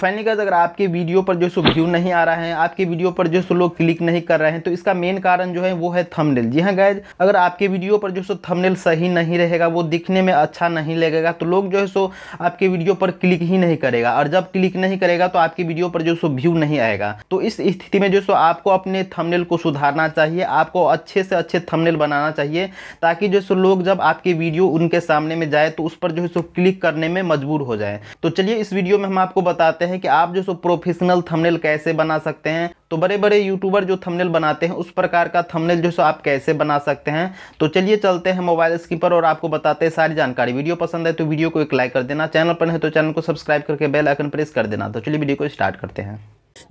finally guys अगर आपके video पर जो सो व्यू नहीं आ रहा है आपके वीडियो पर जो सो लोग क्लिक नहीं कर रहे हैं तो इसका मेन कारण जो है वो है थंबनेल जी हाँ गैज अगर आपके वीडियो पर जो सो थंबनेल सही नहीं रहेगा वो दिखने में अच्छा नहीं लगेगा तो लोग जो है सो आपके वीडियो पर क्लिक ही नहीं करेगा और जब क्लिक नहीं करेगा तो आपकी वीडियो पर जो सो व्यू नहीं आएगा तो इस स्थिति में जो सो आपको अपने थंबनेल को सुधारना चाहिए आपको अच्छे से अच्छे थंबनेल बनाना चाहिए ताकि जो सो लोग जब आपकी वीडियो उनके सामने में जाए तो उस पर जो है सो क्लिक करने में मजबूर हो जाए तो चलिए इस वीडियो में हम आपको बताते हैं है कि आप जो सो प्रोफेशनल थंबनेल कैसे बना सकते हैं तो बड़े बड़े यूट्यूबर जो थंबनेल बनाते हैं उस प्रकार का थंबनेल जो सो आप कैसे बना सकते हैं तो चलिए चलते हैं मोबाइल स्क्रीन पर और आपको बताते हैं सारी जानकारी वीडियो पसंद है तो वीडियो को एक लाइक कर देना चैनल पर है तो चैनल को सब्सक्राइब करके बेल आइकन प्रेस कर देना तो चलिए वीडियो को स्टार्ट करते हैं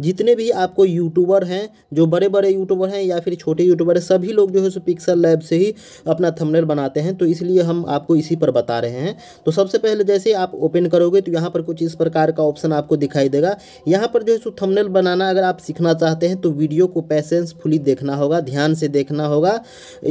जितने भी आपको यूट्यूबर हैं जो बड़े बड़े यूट्यूबर हैं या फिर छोटे यूट्यूबर हैं सभी लोग जो है सो पिक्सल लैब से ही अपना थंबनेल बनाते हैं तो इसलिए हम आपको इसी पर बता रहे हैं तो सबसे पहले जैसे आप ओपन करोगे तो यहाँ पर कुछ इस प्रकार का ऑप्शन आपको दिखाई देगा यहाँ पर जो है सो थमनेल बनाना अगर आप सीखना चाहते हैं तो वीडियो को पैसेंसफुली देखना होगा ध्यान से देखना होगा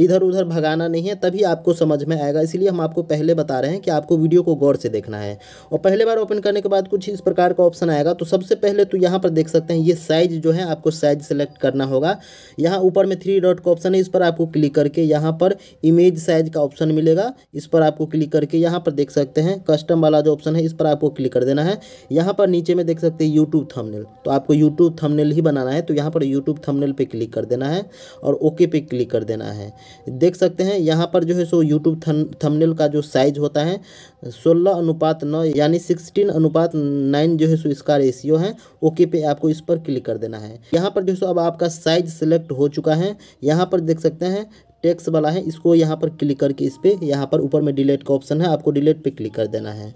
इधर उधर भगाना नहीं है तभी आपको समझ में आएगा इसलिए हम आपको पहले बता रहे हैं कि आपको वीडियो को गौर से देखना है और पहले बार ओपन करने के बाद कुछ इस प्रकार का ऑप्शन आएगा तो सबसे पहले तो यहाँ पर देख सकते सकते हैं ये साइज जो है आपको साइज सेलेक्ट करना होगा यहाँ ऊपर में थ्री डॉट का ऑप्शन है इस पर आपको क्लिक करके यहाँ पर इमेज साइज का ऑप्शन मिलेगा इस पर आपको क्लिक करके यहाँ पर देख सकते हैं कस्टम वाला जो ऑप्शन है इस पर आपको क्लिक कर देना है यहाँ पर नीचे में देख सकते हैं यूट्यूब थमनेल तो आपको यूट्यूब थमनेल ही बनाना है तो यहाँ पर यूट्यूब थमनेल पर क्लिक कर देना है और ओके पे क्लिक कर देना है देख सकते हैं यहाँ पर जो है सो यूट्यूब थमनेल का जो साइज होता है सोलह अनुपात नौ यानी सिक्सटीन अनुपात नाइन जो है सो इसका रेशियो है ओके पे आपको इस पर क्लिक कर देना है यहाँ पर दोस्तों अब आपका साइज सेलेक्ट हो चुका है यहाँ पर देख सकते हैं टेक्स वाला है इसको यहाँ पर क्लिक करके इस पर यहाँ पर ऊपर में डिलीट का ऑप्शन है आपको डिलीट पे क्लिक कर देना है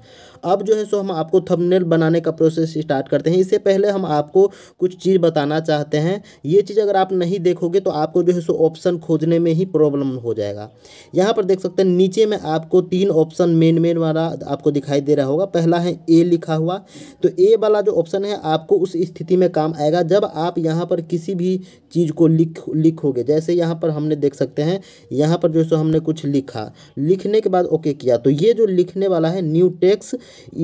अब जो है सो हम आपको थंबनेल बनाने का प्रोसेस स्टार्ट करते हैं इससे पहले हम आपको कुछ चीज़ बताना चाहते हैं ये चीज़ अगर आप नहीं देखोगे तो आपको जो है सो ऑप्शन खोजने में ही प्रॉब्लम हो जाएगा यहाँ पर देख सकते हैं नीचे में आपको तीन ऑप्शन मेन मेन वाला आपको दिखाई दे रहा होगा पहला है ए लिखा हुआ तो ए वाला जो ऑप्शन है आपको उस स्थिति में काम आएगा जब आप यहाँ पर किसी भी चीज़ को लिख लिखोगे जैसे यहाँ पर हमने देख सकते हैं यहाँ पर जो है सो हमने कुछ लिखा लिखने के बाद ओके किया तो ये जो लिखने वाला है न्यू टेक्स्ट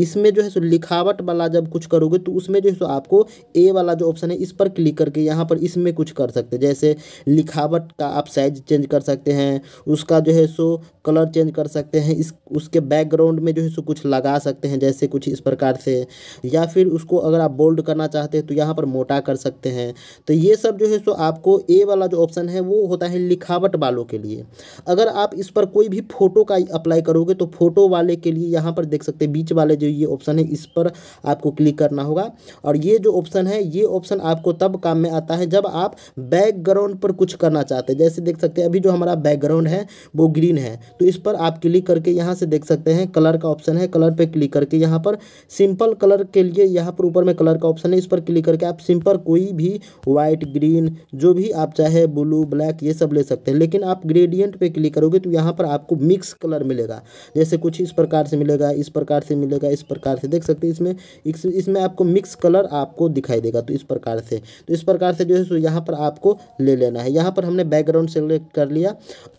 इसमें जो है सो लिखावट वाला जब कुछ करोगे तो उसमें जो है सो आपको ए वाला जो ऑप्शन है इस पर क्लिक करके यहाँ पर इसमें कुछ कर सकते हैं जैसे लिखावट का आप साइज चेंज कर सकते हैं उसका जो है सो कलर चेंज कर सकते हैं इस उसके बैकग्राउंड में जो है सो कुछ लगा सकते हैं जैसे कुछ इस प्रकार से या फिर उसको अगर आप बोल्ड करना चाहते हैं तो यहाँ पर मोटा कर सकते हैं तो ये सब जो है सो आपको ए वाला जो ऑप्शन है वो होता है लिखावट वालों के लिए अगर आप इस पर कोई भी फ़ोटो का अप्लाई करोगे तो फोटो वाले के लिए यहाँ पर देख सकते हैं बीच वाले जो ये ऑप्शन है इस पर आपको क्लिक करना होगा और ये जो ऑप्शन है ये ऑप्शन आपको तब काम में आता है जब आप बैकग्राउंड पर कुछ करना चाहते हैं जैसे देख सकते हैं अभी जो हमारा बैकग्राउंड है वो ग्रीन है तो इस पर आप क्लिक करके यहाँ से देख सकते हैं कलर का ऑप्शन है कलर पर क्लिक करके यहाँ पर सिंपल कलर के लिए यहाँ पर ऊपर में कलर का ऑप्शन है इस पर क्लिक करके आप सिंपल कोई भी व्हाइट ग्रीन जो भी आप चाहे ब्लू ब्लैक ये सब ले सकते हैं लेकिन आप ग्रेडियंट पे क्लिक करोगे तो यहाँ पर आपको मिक्स कलर मिलेगा जैसे कुछ इस प्रकार से मिलेगा इस प्रकार से मिलेगा मिलेगा इस प्रकार से देख सकते हैं इसमें इसमें आपको मिक्स कलर आपको दिखाई देगा तो इस प्रकार से तो इस प्रकार से जो है सो यहाँ पर आपको ले लेना है यहाँ पर हमने बैकग्राउंड सेलेक्ट कर लिया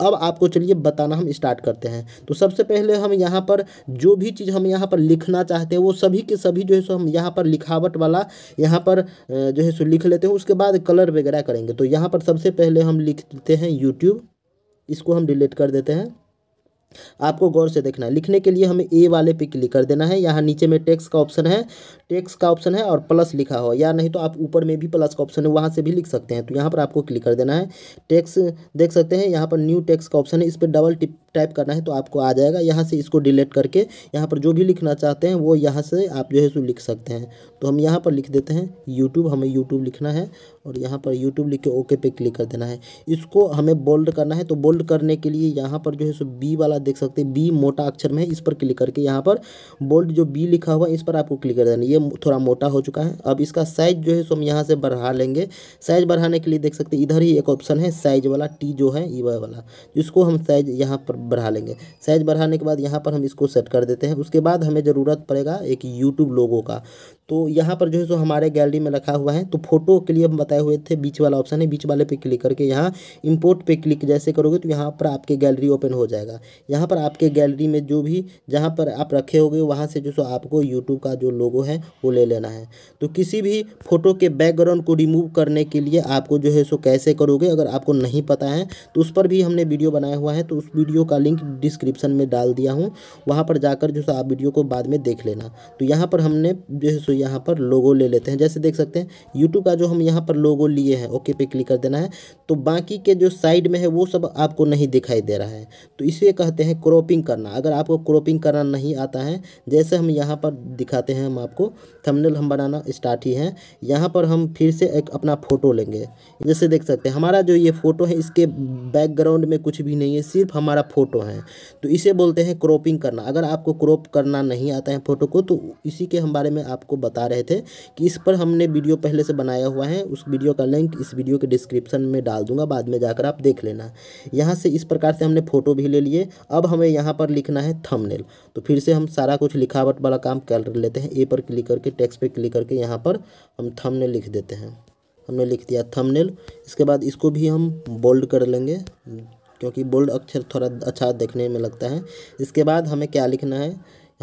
अब आपको चलिए बताना हम स्टार्ट करते हैं तो सबसे पहले हम यहाँ पर जो भी चीज़ हम यहाँ पर लिखना चाहते हैं वो सभी के सभी जो है सो हम यहाँ पर लिखावट वाला यहाँ पर जो है सो लिख लेते हैं उसके बाद कलर वगैरह करेंगे तो यहाँ पर सबसे पहले हम लिखते हैं यूट्यूब इसको हम डिलीट कर देते हैं आपको गौर से देखना है लिखने के लिए हमें ए वाले पे क्लिक कर देना है यहाँ नीचे में टैक्स का ऑप्शन है टैक्स का ऑप्शन है और प्लस लिखा हो या नहीं तो आप ऊपर में भी प्लस का ऑप्शन है वहाँ से भी लिख सकते हैं तो यहाँ पर आपको क्लिक कर देना है टैक्स देख सकते हैं यहाँ पर न्यू टैक्स का ऑप्शन है इस पर डबल टिप टाइप करना है तो आपको आ जाएगा यहाँ से इसको डिलीट करके यहाँ पर जो भी लिखना चाहते हैं वो यहाँ से आप जो है सो लिख सकते हैं तो हम यहाँ पर लिख देते हैं यूट्यूब हमें यूट्यूब लिखना है और यहाँ पर यूट्यूब लिख के ओके पे क्लिक कर देना है इसको हमें बोल्ड करना है तो बोल्ड करने के लिए यहाँ पर जो है सो बी वाला देख सकते हैं बी मोटा अक्षर में है इस पर क्लिक करके यहाँ पर बोल्ड जो बी लिखा हुआ है इस पर आपको क्लिक कर देना ये थोड़ा मोटा हो चुका है अब इसका साइज जो है सो हम यहाँ से बढ़ा लेंगे साइज बढ़ाने के लिए देख सकते हैं इधर ही एक ऑप्शन है साइज वाला टी जो है ई e वाला जिसको हम साइज यहाँ पर बढ़ा लेंगे साइज़ बढ़ाने के बाद यहाँ पर हम इसको सेट कर देते हैं उसके बाद हमें ज़रूरत पड़ेगा एक यूट्यूब लोगों का तो यहाँ पर जो है सो हमारे गैलरी में रखा हुआ है तो फोटो के लिए हम बताए हुए थे बीच वाला ऑप्शन है बीच वाले पे क्लिक करके यहाँ इंपोर्ट पे क्लिक जैसे करोगे तो यहाँ पर आपके गैलरी ओपन हो जाएगा यहाँ पर आपके गैलरी में जो भी जहाँ पर आप रखे हो गए वहाँ से जो सो आपको यूट्यूब का जो लोगो है वो ले लेना है तो किसी भी फोटो के बैकग्राउंड को रिमूव करने के लिए आपको जो है सो कैसे करोगे अगर आपको नहीं पता है तो उस पर भी हमने वीडियो बनाया हुआ है तो उस वीडियो का लिंक डिस्क्रिप्शन में डाल दिया हूँ वहाँ पर जाकर जो सो आप वीडियो को बाद में देख लेना तो यहाँ पर हमने जो है सो यहाँ पर लोगो ले लेते हैं जैसे देख सकते हैं यूट्यूब का जो हम यहाँ पर लोगो लिए हैं ओके पे क्लिक कर देना है तो बाकी के जो साइड में है वो सब आपको नहीं दिखाई दे रहा है तो इसे कहते हैं क्रॉपिंग करना अगर आपको क्रॉपिंग करना नहीं आता है जैसे हम यहाँ पर दिखाते हैं हम आपको थंबनेल हम बनाना स्टार्ट ही हैं यहाँ पर हम फिर से एक अपना फ़ोटो लेंगे जैसे देख सकते हैं हमारा जो ये फ़ोटो है इसके बैकग्राउंड में कुछ भी नहीं है सिर्फ हमारा फ़ोटो है तो इसे बोलते हैं क्रॉपिंग करना अगर आपको क्रॉप करना नहीं आता है फ़ोटो को तो इसी के हम बारे में आपको बता बता रहे थे कि इस पर हमने वीडियो पहले से बनाया हुआ है उस वीडियो का लिंक इस वीडियो के डिस्क्रिप्शन में डाल दूंगा बाद में जाकर आप देख लेना यहाँ से इस प्रकार से हमने फ़ोटो भी ले लिए अब हमें यहाँ पर लिखना है थमनेल तो फिर से हम सारा कुछ लिखावट वाला काम कर लेते हैं ए पर क्लिक करके टेक्स्ट पे क्लिक करके यहाँ पर हम थंबनेल लिख देते हैं हमने लिख दिया थंबनेल इसके बाद इसको भी हम बोल्ड कर लेंगे क्योंकि बोल्ड अक्षर थोड़ा अच्छा देखने में लगता है इसके बाद हमें क्या लिखना है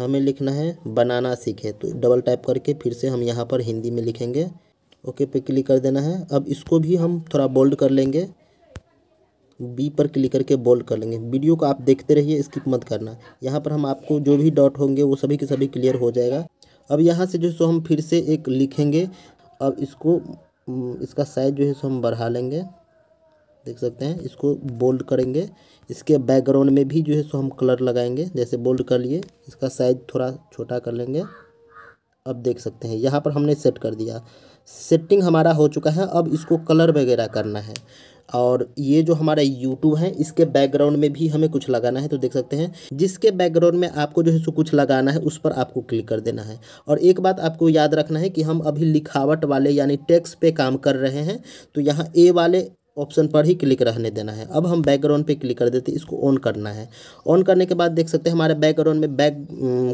हमें लिखना है बनाना सीखे तो डबल टाइप करके फिर से हम यहाँ पर हिंदी में लिखेंगे ओके पे क्लिक कर देना है अब इसको भी हम थोड़ा बोल्ड कर लेंगे बी पर क्लिक करके बोल्ड कर लेंगे वीडियो को आप देखते रहिए स्किप मत करना यहाँ पर हम आपको जो भी डॉट होंगे वो सभी के सभी क्लियर हो जाएगा अब यहाँ से जो सो हम फिर से एक लिखेंगे अब इसको हम्म, इसका साइज़ जो है सो हम बढ़ा लेंगे देख सकते हैं इसको बोल्ड करेंगे इसके बैकग्राउंड में भी जो है सो हम कलर लगाएंगे जैसे बोल्ड कर लिए इसका साइज थोड़ा छोटा कर लेंगे अब देख सकते हैं यहाँ पर हमने सेट कर दिया सेटिंग हमारा हो चुका है अब इसको कलर वगैरह करना है और ये जो हमारा यूट्यूब है इसके बैकग्राउंड में भी हमें कुछ लगाना है तो देख सकते हैं जिसके बैकग्राउंड में आपको जो है सो कुछ लगाना है उस पर आपको क्लिक कर देना है और एक बात आपको याद रखना है कि हम अभी लिखावट वाले यानी टेक्स्ट पे काम कर रहे हैं तो यहाँ ए वाले ऑप्शन पर ही क्लिक रहने देना है अब हम बैकग्राउंड पे क्लिक कर देते इसको ऑन करना है ऑन करने के बाद देख सकते हैं हमारे बैकग्राउंड में बैक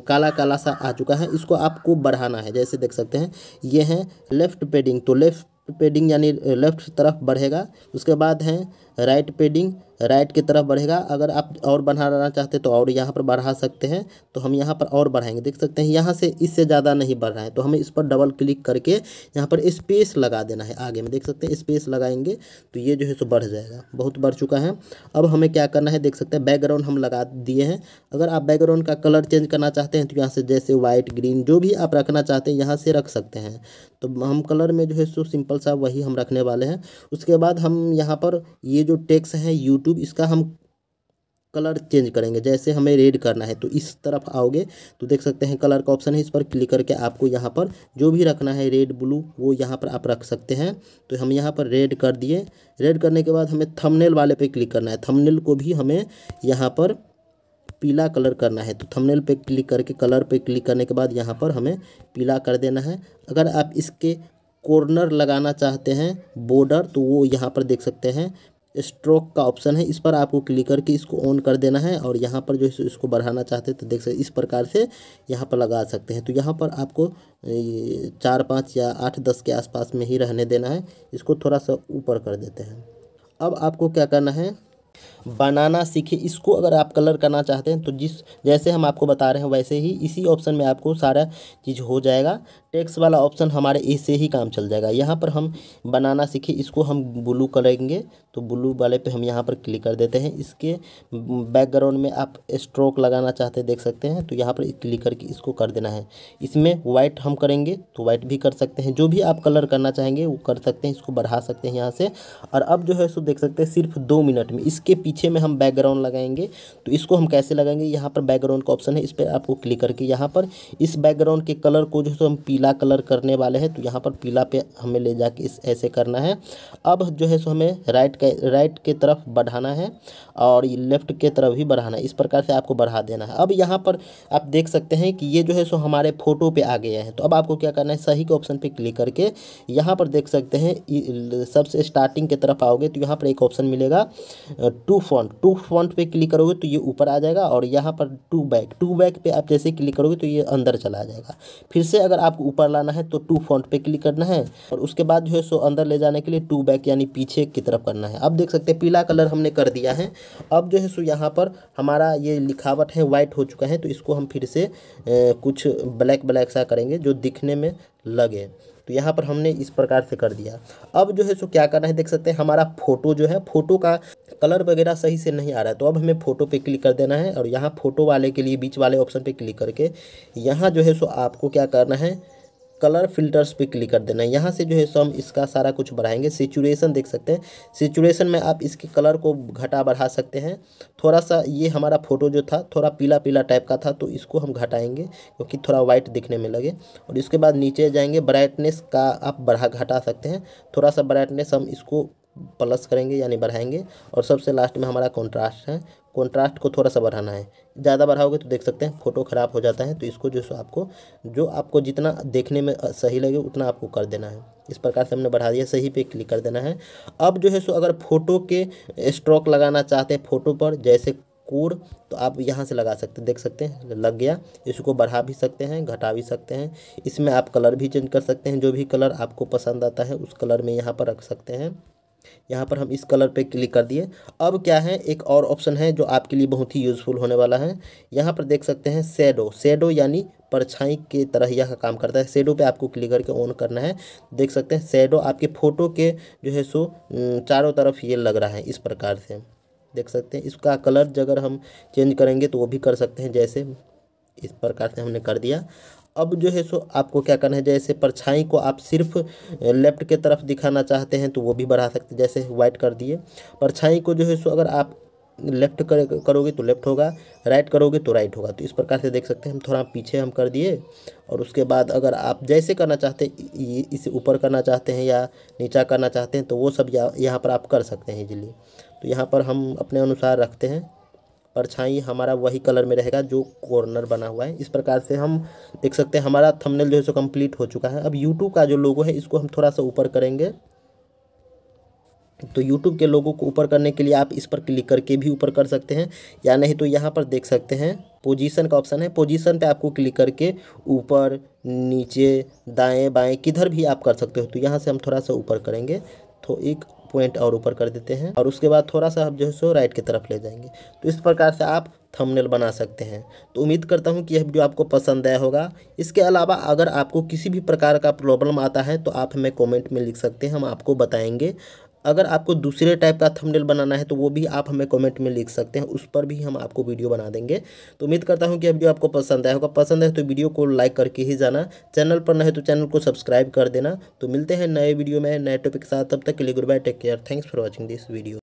काला काला सा आ चुका है इसको आपको बढ़ाना है जैसे देख सकते हैं ये है लेफ़्ट पेडिंग तो लेफ़्ट पेडिंग यानी लेफ़्ट तरफ बढ़ेगा उसके बाद हैं राइट पेडिंग राइट की तरफ बढ़ेगा अगर आप और बढ़ाना चाहते तो और यहाँ पर बढ़ा सकते हैं तो हम यहाँ पर और बढ़ाएंगे देख सकते हैं यहाँ से इससे ज़्यादा नहीं बढ़ रहा है तो हमें इस पर डबल क्लिक करके यहाँ पर स्पेस लगा देना है आगे में देख सकते हैं स्पेस लगाएंगे तो ये जो है सो बढ़ जाएगा बहुत बढ़ चुका है अब हमें क्या करना है देख सकते हैं बैकग्राउंड हम लगा दिए हैं अगर आप बैकग्राउंड का कलर चेंज करना चाहते हैं तो यहाँ से जैसे वाइट ग्रीन जो भी आप रखना चाहते हैं यहाँ से रख सकते हैं तो हम कलर में जो है सो सिंपल सा वही हम रखने वाले हैं उसके बाद हम यहाँ पर ये जो टेक्स है यूट्यूब इसका हम कलर चेंज करेंगे जैसे हमें रेड करना है तो इस तरफ आओगे तो देख सकते हैं कलर का ऑप्शन है इस पर क्लिक करके आपको यहाँ पर जो भी रखना है रेड ब्लू वो यहाँ पर आप रख सकते हैं तो हम यहाँ पर रेड कर दिए रेड करने के बाद हमें थंबनेल वाले पे क्लिक करना है थंबनेल को भी हमें यहाँ पर पीला कलर करना है तो थमनेल पर क्लिक करके कलर पर क्लिक करने के बाद यहाँ पर हमें पीला कर देना है अगर आप इसके कॉर्नर लगाना चाहते हैं बॉर्डर तो वो यहाँ पर देख सकते हैं स्ट्रोक का ऑप्शन है इस पर आपको क्लिक करके इसको ऑन कर देना है और यहाँ पर जो इसको बढ़ाना चाहते हैं तो देख सकते इस प्रकार से यहाँ पर लगा सकते हैं तो यहाँ पर आपको चार पाँच या आठ दस के आसपास में ही रहने देना है इसको थोड़ा सा ऊपर कर देते हैं अब आपको क्या करना है बनाना सीखे इसको अगर आप कलर करना चाहते हैं तो जिस जैसे हम आपको बता रहे हैं वैसे ही इसी ऑप्शन में आपको सारा चीज़ हो जाएगा टेक्स वाला ऑप्शन हमारे ऐसे ही काम चल जाएगा यहाँ पर हम बनाना सीखे इसको हम ब्लू करेंगे तो ब्लू वाले पे हम यहाँ पर क्लिक कर देते हैं इसके बैकग्राउंड में आप स्ट्रोक लगाना चाहते देख सकते हैं तो यहाँ पर क्लिक करके इसको कर देना है इसमें वाइट हम करेंगे तो वाइट भी कर सकते हैं जो भी आप कलर करना चाहेंगे वो कर सकते हैं इसको बढ़ा सकते हैं यहाँ से और अब जो है सो देख सकते हैं सिर्फ दो मिनट में इसके पीछे पीछे में हम बैकग्राउंड लगाएंगे तो इसको हम कैसे लगाएंगे यहाँ पर बैकग्राउंड का ऑप्शन है इस पर आपको क्लिक करके यहाँ पर इस बैकग्राउंड के कलर को जो है हम पीला कलर करने वाले हैं तो यहाँ पर पीला पे हमें ले जाके इस ऐसे करना है अब जो है सो हमें राइट के राइट के तरफ बढ़ाना है और लेफ्ट के तरफ ही बढ़ाना है इस प्रकार से आपको बढ़ा देना है अब यहाँ पर आप देख सकते हैं कि ये जो है सो हमारे फोटो पर आ गया है तो अब आपको क्या करना है सही के ऑप्शन पर क्लिक करके यहाँ पर देख सकते हैं सबसे स्टार्टिंग के तरफ आओगे तो यहाँ पर एक ऑप्शन मिलेगा टू फ्रंट टू फ्रंट पे क्लिक करोगे तो ये ऊपर आ जाएगा और यहाँ पर टू बैक टू बैक पे आप जैसे क्लिक करोगे तो ये अंदर चला आ जाएगा फिर से अगर आपको ऊपर लाना है तो टू फ्रंट पे क्लिक करना है और उसके बाद जो है सो अंदर ले जाने के लिए टू बैक यानी पीछे की तरफ करना है अब देख सकते हैं पीला कलर हमने कर दिया है अब जो है सो यहाँ पर हमारा ये लिखावट है वाइट हो चुका है तो इसको हम फिर से कुछ ब्लैक ब्लैक सा करेंगे जो दिखने में लगे तो यहाँ पर हमने इस प्रकार से कर दिया अब जो है सो क्या करना है देख सकते हैं हमारा फोटो जो है फोटो का कलर वगैरह सही से नहीं आ रहा है तो अब हमें फोटो पे क्लिक कर देना है और यहाँ फोटो वाले के लिए बीच वाले ऑप्शन पे क्लिक करके यहाँ जो है सो आपको क्या करना है कलर फिल्टर्स पे क्लिक कर देना है यहाँ से जो है सो हम इसका सारा कुछ बढ़ाएंगे सिचुएसन देख सकते हैं सिचुएसन में आप इसके कलर को घटा बढ़ा सकते हैं थोड़ा सा ये हमारा फ़ोटो जो था थोड़ा पीला पीला टाइप का था तो इसको हम घटाएंगे क्योंकि थोड़ा वाइट दिखने में लगे और इसके बाद नीचे जाएंगे ब्राइटनेस का आप बढ़ा घटा सकते हैं थोड़ा सा ब्राइटनेस हम इसको प्लस करेंगे यानी बढ़ाएंगे और सबसे लास्ट में हमारा कॉन्ट्रास्ट है कॉन्ट्रास्ट को थोड़ा सा बढ़ाना है ज़्यादा बढ़ाओगे तो देख सकते हैं फ़ोटो ख़राब हो जाता है तो इसको जो सो आपको जो आपको जितना देखने में सही लगे उतना आपको कर देना है इस प्रकार से हमने बढ़ा दिया सही पे क्लिक कर देना है अब जो है सो अगर फ़ोटो के स्ट्रोक लगाना चाहते हैं फ़ोटो पर जैसे कोड तो आप यहाँ से लगा सकते देख सकते हैं लग गया इसको बढ़ा भी सकते हैं घटा भी सकते हैं इसमें आप कलर भी चेंज कर सकते हैं जो भी कलर आपको पसंद आता है उस कलर में यहाँ पर रख सकते हैं यहाँ पर हम इस कलर पे क्लिक कर दिए अब क्या है एक और ऑप्शन है जो आपके लिए बहुत ही यूज़फुल होने वाला है यहाँ पर देख सकते हैं सेडो सेडो यानी परछाई के तरह यह काम करता है सेडो पे आपको क्लिक करके ऑन करना है देख सकते हैं सेडो आपके फ़ोटो के जो है सो चारों तरफ ये लग रहा है इस प्रकार से देख सकते हैं इसका कलर अगर हम चेंज करेंगे तो वो भी कर सकते हैं जैसे इस प्रकार से हमने कर दिया अब जो है सो आपको क्या करना है जैसे परछाई को आप सिर्फ लेफ्ट के तरफ दिखाना चाहते हैं तो वो भी बढ़ा सकते जैसे वाइट कर दिए परछाई को जो है सो अगर आप लेफ्ट कर, करोगे तो लेफ्ट होगा राइट करोगे तो राइट होगा तो इस प्रकार से देख सकते हैं हम थोड़ा पीछे हम कर दिए और उसके बाद अगर आप जैसे करना चाहते हैं इसे ऊपर करना चाहते हैं या नीचा करना चाहते हैं तो वो सब यहाँ पर आप कर सकते हैं इजिली तो यहाँ पर हम अपने अनुसार रखते हैं परछाई हमारा वही कलर में रहेगा जो कॉर्नर बना हुआ है इस प्रकार से हम देख सकते हैं हमारा थंबनेल जो है सो कम्प्लीट हो चुका है अब यूट्यूब का जो लोगो है इसको हम थोड़ा सा ऊपर करेंगे तो यूट्यूब के लोगों को ऊपर करने के लिए आप इस पर क्लिक करके भी ऊपर कर सकते हैं या नहीं तो यहाँ पर देख सकते हैं पोजीशन का ऑप्शन है पोजीशन पे आपको क्लिक करके ऊपर नीचे दाएं बाएं किधर भी आप कर सकते हो तो यहाँ से हम थोड़ा सा ऊपर करेंगे तो एक पॉइंट और ऊपर कर देते हैं और उसके बाद थोड़ा सा हम जो है सो राइट की तरफ ले जाएंगे तो इस प्रकार से आप थंबनेल बना सकते हैं तो उम्मीद करता हूँ कि यह वीडियो आपको पसंद आया होगा इसके अलावा अगर आपको किसी भी प्रकार का प्रॉब्लम आता है तो आप हमें कमेंट में लिख सकते हैं हम आपको बताएंगे अगर आपको दूसरे टाइप का थंबनेल बनाना है तो वो भी आप हमें कमेंट में लिख सकते हैं उस पर भी हम आपको वीडियो बना देंगे तो उम्मीद करता हूँ कि वीडियो आपको पसंद आया होगा पसंद है तो वीडियो को लाइक करके ही जाना चैनल पर न है तो चैनल को सब्सक्राइब कर देना तो मिलते हैं नए वीडियो में नए टॉपिक के साथ तब तक के लिए good bye take care thanks for watching this video